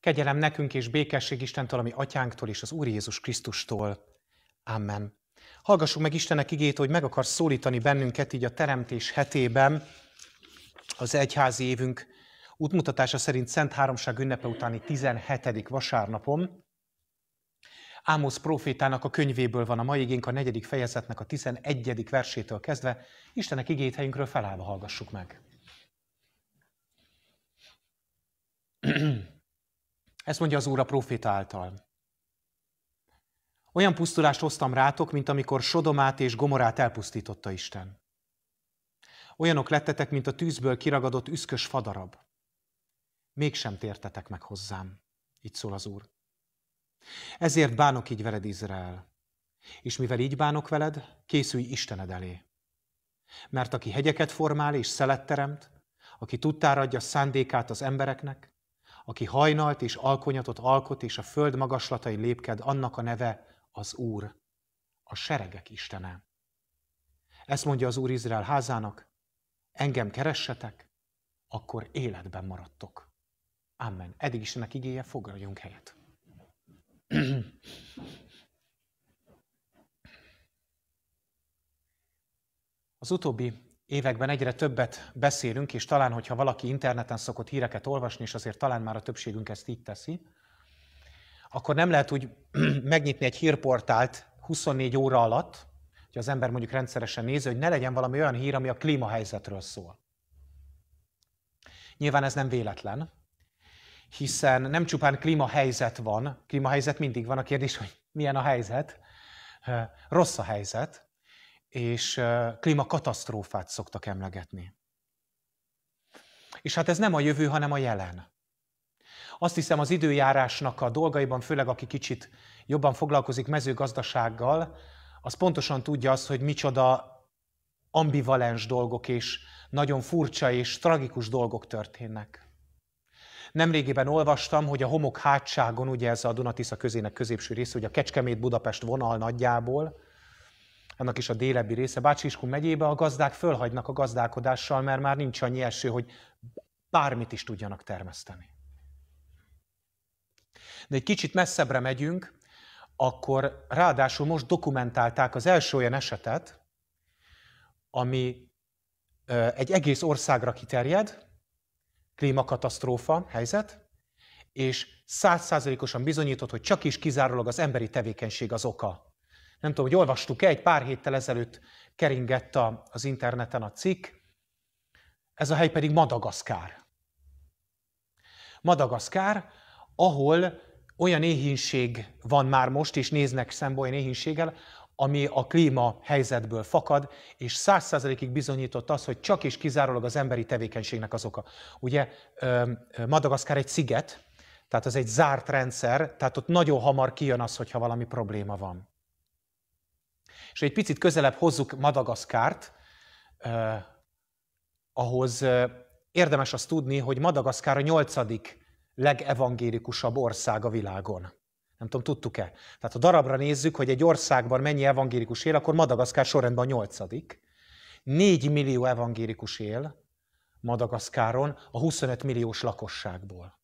Kegyelem nekünk és békesség Istentől, ami atyánktól és az Úr Jézus Krisztustól. Amen. Hallgassuk meg Istennek igét, hogy meg akar szólítani bennünket így a teremtés hetében, az egyházi évünk útmutatása szerint Szent Háromság ünnepe utáni 17. vasárnapon. Ámosz profétának a könyvéből van a mai igénk a negyedik fejezetnek a 11. versétől kezdve. Istenek igét helyünkről felállva hallgassuk meg. Ezt mondja az Úr a proféta által. Olyan pusztulást hoztam rátok, mint amikor Sodomát és Gomorát elpusztította Isten. Olyanok lettetek, mint a tűzből kiragadott üszkös fadarab. Mégsem tértetek meg hozzám, így szól az Úr. Ezért bánok így veled, Izrael. És mivel így bánok veled, készülj Istened elé. Mert aki hegyeket formál és szelet teremt, aki tudtára adja szándékát az embereknek, aki hajnalt és alkonyatot alkot, és a föld magaslatai lépked, annak a neve az Úr, a seregek Istene. Ezt mondja az Úr Izrael házának, engem keressetek, akkor életben maradtok. Amen. Eddig is ennek igéje, foglaljunk helyet. Az utóbbi években egyre többet beszélünk, és talán, hogyha valaki interneten szokott híreket olvasni, és azért talán már a többségünk ezt így teszi, akkor nem lehet úgy megnyitni egy hírportált 24 óra alatt, hogy az ember mondjuk rendszeresen nézi, hogy ne legyen valami olyan hír, ami a klímahelyzetről szól. Nyilván ez nem véletlen, hiszen nem csupán klímahelyzet van, klímahelyzet mindig van, a kérdés, hogy milyen a helyzet, rossz a helyzet, és klímakatasztrófát szoktak emlegetni. És hát ez nem a jövő, hanem a jelen. Azt hiszem az időjárásnak a dolgaiban, főleg aki kicsit jobban foglalkozik mezőgazdasággal, az pontosan tudja azt, hogy micsoda ambivalens dolgok és nagyon furcsa és tragikus dolgok történnek. Nemrégiben olvastam, hogy a homok hátságon, ugye ez a Dunatisza közének középső része, hogy a Kecskemét-Budapest vonal nagyjából, annak is a délebbi része, Bácsiskú megyébe a gazdák fölhagynak a gazdálkodással, mert már nincs annyi eső, hogy bármit is tudjanak termeszteni. De egy kicsit messzebbre megyünk, akkor ráadásul most dokumentálták az első olyan esetet, ami egy egész országra kiterjed, klímakatasztrófa helyzet, és százszázalékosan bizonyított, hogy csak is kizárólag az emberi tevékenység az oka nem tudom, hogy olvastuk-e, egy pár héttel ezelőtt keringett a, az interneten a cikk. Ez a hely pedig Madagaszkár. Madagaszkár, ahol olyan éhínség van már most, és néznek szembe olyan éhínséggel, ami a klíma helyzetből fakad, és száz százalékig bizonyított az, hogy csak és kizárólag az emberi tevékenységnek az oka. Ugye Madagaszkár egy sziget, tehát az egy zárt rendszer, tehát ott nagyon hamar kijön az, hogyha valami probléma van. És egy picit közelebb hozzuk Madagaszkárt, eh, ahhoz eh, érdemes azt tudni, hogy Madagaszkár a nyolcadik legevangélikusabb ország a világon. Nem tudom, tudtuk-e? Tehát ha darabra nézzük, hogy egy országban mennyi evangélikus él, akkor Madagaszkár sorrendben a nyolcadik. négy millió evangélikus él Madagaszkáron a 25 milliós lakosságból.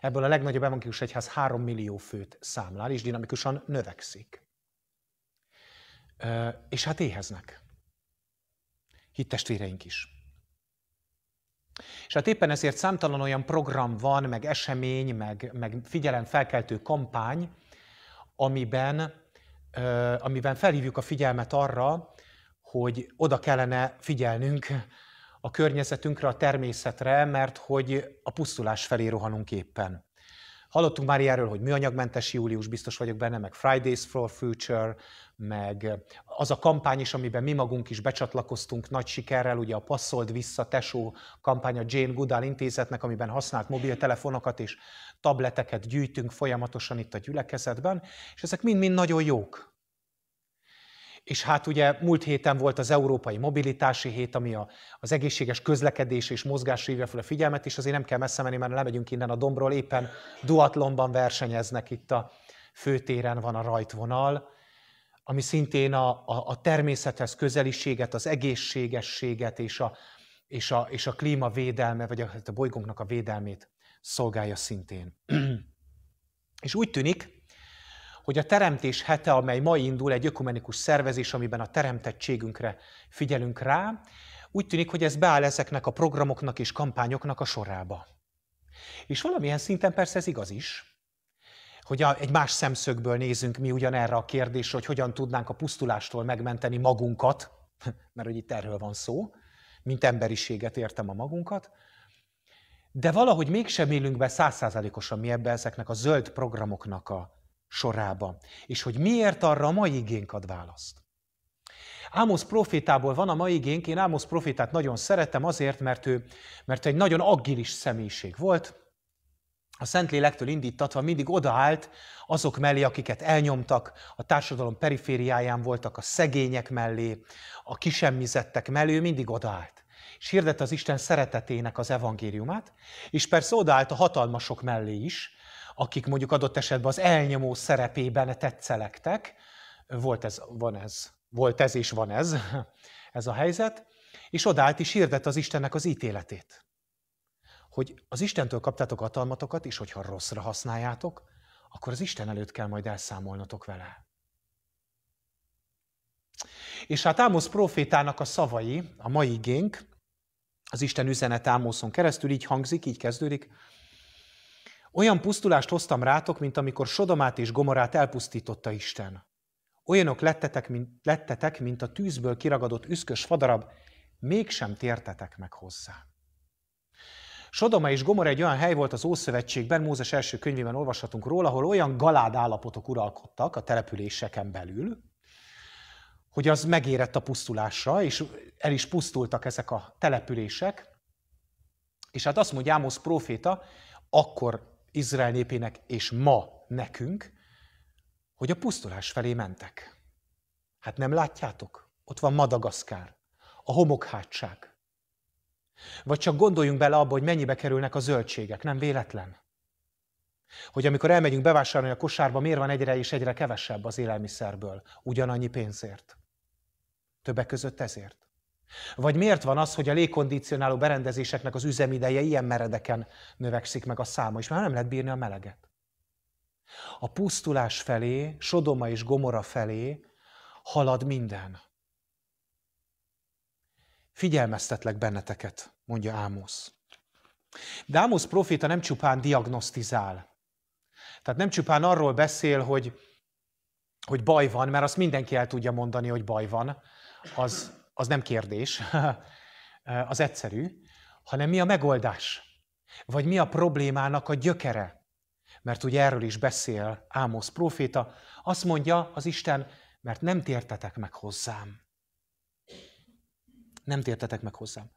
Ebből a legnagyobb evangélikus egyház 3 millió főt számlál, és dinamikusan növekszik. És hát éheznek. Hittestvéreink is. És hát éppen ezért számtalan olyan program van, meg esemény, meg, meg figyelemfelkeltő kampány, amiben, amiben felhívjuk a figyelmet arra, hogy oda kellene figyelnünk a környezetünkre, a természetre, mert hogy a pusztulás felé rohanunk éppen. Hallottunk már ilyenről, hogy műanyagmentes július, biztos vagyok benne, meg Fridays for Future, meg az a kampány is, amiben mi magunk is becsatlakoztunk nagy sikerrel, ugye a Passzold Vissza Tesó kampánya Jane Goodall intézetnek, amiben használt mobiltelefonokat és tableteket gyűjtünk folyamatosan itt a gyülekezetben, és ezek mind-mind nagyon jók. És hát ugye múlt héten volt az Európai Mobilitási Hét, ami a, az egészséges közlekedés és mozgás hívja fel a figyelmet, és azért nem kell messze menni, mert lemegyünk innen a dombról, éppen duatlonban versenyeznek itt a főtéren van a rajtvonal, ami szintén a, a, a természethez közeliséget, az egészségességet és a, és a, és a klímavédelme, vagy a, hát a bolygónknak a védelmét szolgálja szintén. és úgy tűnik, hogy a Teremtés hete, amely ma indul, egy ökumenikus szervezés, amiben a teremtettségünkre figyelünk rá, úgy tűnik, hogy ez beáll ezeknek a programoknak és kampányoknak a sorába. És valamilyen szinten persze ez igaz is, hogy egy más szemszögből nézünk mi erre a kérdésre, hogy hogyan tudnánk a pusztulástól megmenteni magunkat, mert hogy itt erről van szó, mint emberiséget értem a magunkat, de valahogy mégsem élünk be százszázalékosan mi ebbe ezeknek a zöld programoknak a sorába, és hogy miért arra a mai igénk ad választ. Ámosz profétából van a mai igénk, én Ámosz profétát nagyon szeretem azért, mert ő, mert egy nagyon agilis személyiség volt, a Szentlélektől indítatva mindig odaállt azok mellé, akiket elnyomtak, a társadalom perifériáján voltak, a szegények mellé, a kisemmizettek mellé, ő mindig odaállt. És hirdette az Isten szeretetének az evangéliumát, és persze odaállt a hatalmasok mellé is, akik mondjuk adott esetben az elnyomó szerepében tetszelektek. Volt ez, van ez, volt ez és van ez, ez a helyzet. És odállt is hirdet az Istennek az ítéletét. Hogy az Istentől kaptátok hatalmatokat, és hogyha rosszra használjátok, akkor az Isten előtt kell majd elszámolnotok vele. És hát Ámosz profétának a szavai, a mai igénk, az Isten üzenet Ámoszon keresztül így hangzik, így kezdődik. Olyan pusztulást hoztam rátok, mint amikor Sodomát és Gomorát elpusztította Isten. Olyanok lettetek, mint, lettetek, mint a tűzből kiragadott üszkös fadarab, mégsem tértetek meg hozzá. Sodoma és Gomor egy olyan hely volt az Ószövetségben, Mózes első könyvében olvashatunk róla, ahol olyan galád állapotok uralkodtak a településeken belül, hogy az megérett a pusztulásra, és el is pusztultak ezek a települések. És hát azt mondja Ámosz próféta, akkor Izrael népének, és ma nekünk, hogy a pusztulás felé mentek. Hát nem látjátok? Ott van Madagaszkár, a homokhátság. Vagy csak gondoljunk bele abba, hogy mennyibe kerülnek a zöldségek, nem véletlen. Hogy amikor elmegyünk bevásárolni a kosárba, miért van egyre és egyre kevesebb az élelmiszerből, ugyanannyi pénzért. Többek között ezért. Vagy miért van az, hogy a légkondicionáló berendezéseknek az üzemideje ilyen meredeken növekszik meg a száma, és már nem lehet bírni a meleget? A pusztulás felé, Sodoma és Gomora felé halad minden. Figyelmeztetlek benneteket, mondja Ámosz. De Ámosz proféta nem csupán diagnosztizál. Tehát nem csupán arról beszél, hogy, hogy baj van, mert azt mindenki el tudja mondani, hogy baj van. Az az nem kérdés, az egyszerű, hanem mi a megoldás, vagy mi a problémának a gyökere. Mert ugye erről is beszél Ámosz próféta, azt mondja az Isten, mert nem tértetek meg hozzám. Nem tértetek meg hozzám.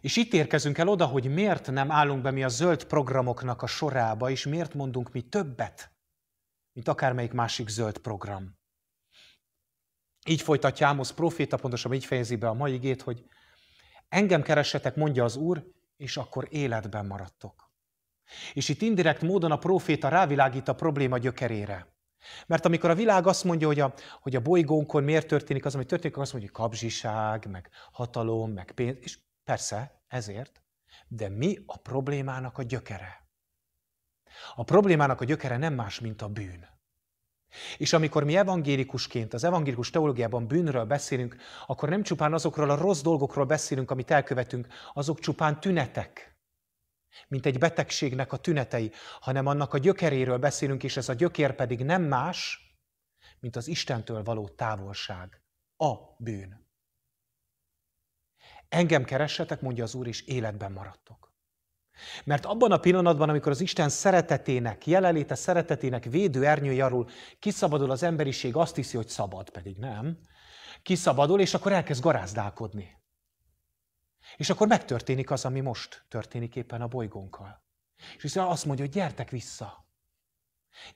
És itt érkezünk el oda, hogy miért nem állunk be mi a zöld programoknak a sorába, és miért mondunk mi többet, mint akármelyik másik zöld program. Így folytatja Ámosz proféta, pontosan így fejezi be a mai igét, hogy engem keressetek, mondja az Úr, és akkor életben maradtok. És itt indirekt módon a proféta rávilágít a probléma gyökerére. Mert amikor a világ azt mondja, hogy a, hogy a bolygónkon miért történik az, ami történik, akkor azt mondja, hogy kapzsiság, meg hatalom, meg pénz, és persze, ezért, de mi a problémának a gyökere? A problémának a gyökere nem más, mint a bűn. És amikor mi evangélikusként, az evangélikus teológiában bűnről beszélünk, akkor nem csupán azokról a rossz dolgokról beszélünk, amit elkövetünk, azok csupán tünetek, mint egy betegségnek a tünetei, hanem annak a gyökeréről beszélünk, és ez a gyökér pedig nem más, mint az Istentől való távolság, a bűn. Engem keressetek, mondja az Úr, és életben maradtok. Mert abban a pillanatban, amikor az Isten szeretetének, jelenléte szeretetének védő ernyője arról kiszabadul az emberiség, azt hiszi, hogy szabad, pedig nem, kiszabadul, és akkor elkezd garázdálkodni. És akkor megtörténik az, ami most történik éppen a bolygónkkal. És hiszen azt mondja, hogy gyertek vissza.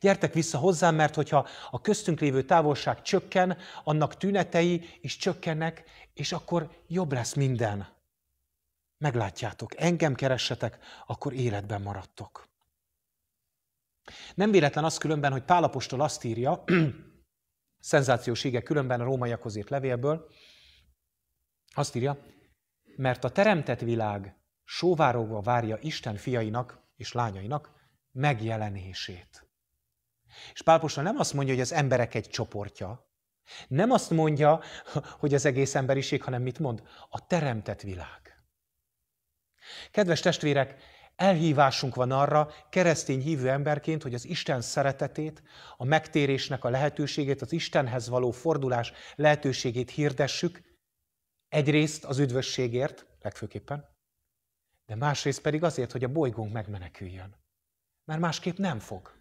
Gyertek vissza hozzám, mert hogyha a köztünk lévő távolság csökken, annak tünetei is csökkennek, és akkor jobb lesz minden meglátjátok, engem keressetek, akkor életben maradtok. Nem véletlen az különben, hogy Pálapostól azt írja, szenzációs ége különben a rómaiakhoz írt levélből, azt írja, mert a teremtett világ sóvárogva várja Isten fiainak és lányainak megjelenését. És Pálapostól nem azt mondja, hogy az emberek egy csoportja, nem azt mondja, hogy az egész emberiség, hanem mit mond? A teremtett világ. Kedves testvérek, elhívásunk van arra, keresztény hívő emberként, hogy az Isten szeretetét, a megtérésnek a lehetőségét, az Istenhez való fordulás lehetőségét hirdessük, egyrészt az üdvösségért, legfőképpen, de másrészt pedig azért, hogy a bolygónk megmeneküljön. Mert másképp nem fog.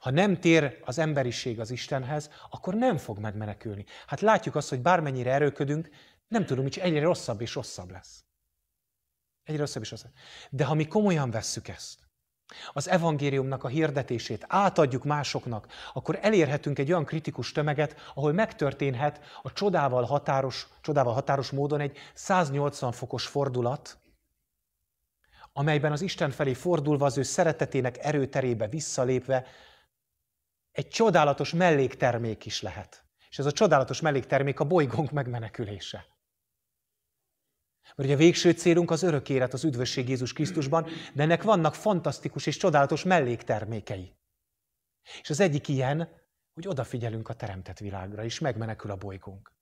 Ha nem tér az emberiség az Istenhez, akkor nem fog megmenekülni. Hát látjuk azt, hogy bármennyire erőködünk, nem tudom, hogy egyre rosszabb és rosszabb lesz. Egyre rosszabb is rosszabb. De ha mi komolyan vesszük ezt, az evangéliumnak a hirdetését átadjuk másoknak, akkor elérhetünk egy olyan kritikus tömeget, ahol megtörténhet a csodával határos, csodával határos módon egy 180 fokos fordulat, amelyben az Isten felé fordulva az ő szeretetének erőterébe visszalépve egy csodálatos melléktermék is lehet. És ez a csodálatos melléktermék a bolygónk megmenekülése. Mert ugye a végső célunk az örök élet, az üdvösség Jézus Krisztusban, de ennek vannak fantasztikus és csodálatos melléktermékei. És az egyik ilyen, hogy odafigyelünk a teremtett világra, és megmenekül a bolygónk.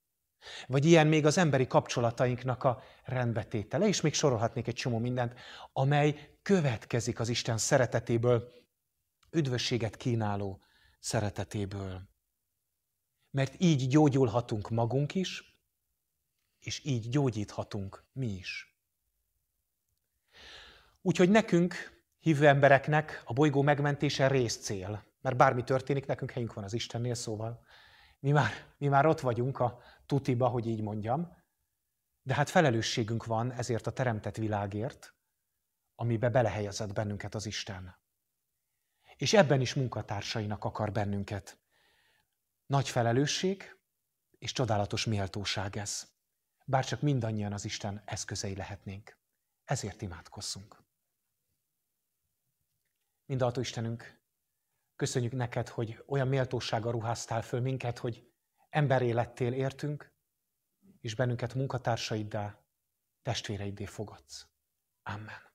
Vagy ilyen még az emberi kapcsolatainknak a rendbetétele, és még sorolhatnék egy csomó mindent, amely következik az Isten szeretetéből, üdvösséget kínáló szeretetéből. Mert így gyógyulhatunk magunk is, és így gyógyíthatunk mi is. Úgyhogy nekünk, hívő embereknek a bolygó megmentése cél, mert bármi történik, nekünk helyünk van az Istennél, szóval mi már, mi már ott vagyunk a tutiba, hogy így mondjam, de hát felelősségünk van ezért a teremtett világért, amibe belehelyezett bennünket az Isten. És ebben is munkatársainak akar bennünket. Nagy felelősség és csodálatos méltóság ez. Bár csak mindannyian az Isten eszközei lehetnénk. Ezért imádkozzunk. Mindaltó Istenünk, köszönjük neked, hogy olyan méltósággal ruháztál föl minket, hogy emberé lettél értünk, és bennünket munkatársaiddá, testvéreiddé fogadsz. Amen.